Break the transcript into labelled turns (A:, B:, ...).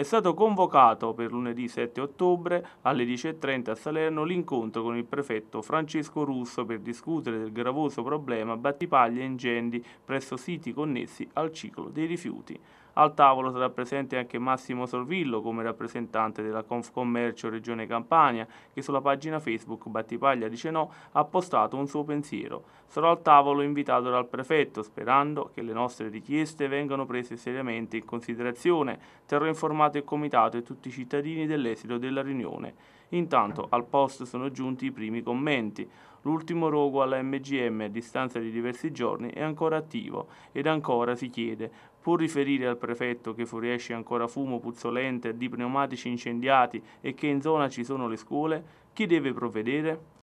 A: è stato convocato per lunedì 7 ottobre alle 10.30 a Salerno l'incontro con il prefetto Francesco Russo per discutere del gravoso problema battipaglia e ingendi presso siti connessi al ciclo dei rifiuti. Al tavolo sarà presente anche Massimo Sorvillo come rappresentante della Confcommercio Regione Campania che sulla pagina Facebook Battipaglia dice no ha postato un suo pensiero. Sarò al tavolo invitato dal prefetto sperando che le nostre richieste vengano prese seriamente in considerazione. Terrò informato informato il Comitato e tutti i cittadini dell'esito della riunione. Intanto al post sono giunti i primi commenti. L'ultimo rogo alla MGM a distanza di diversi giorni è ancora attivo ed ancora si chiede, può riferire al prefetto che fuoriesce ancora fumo puzzolente di pneumatici incendiati e che in zona ci sono le scuole? Chi deve provvedere?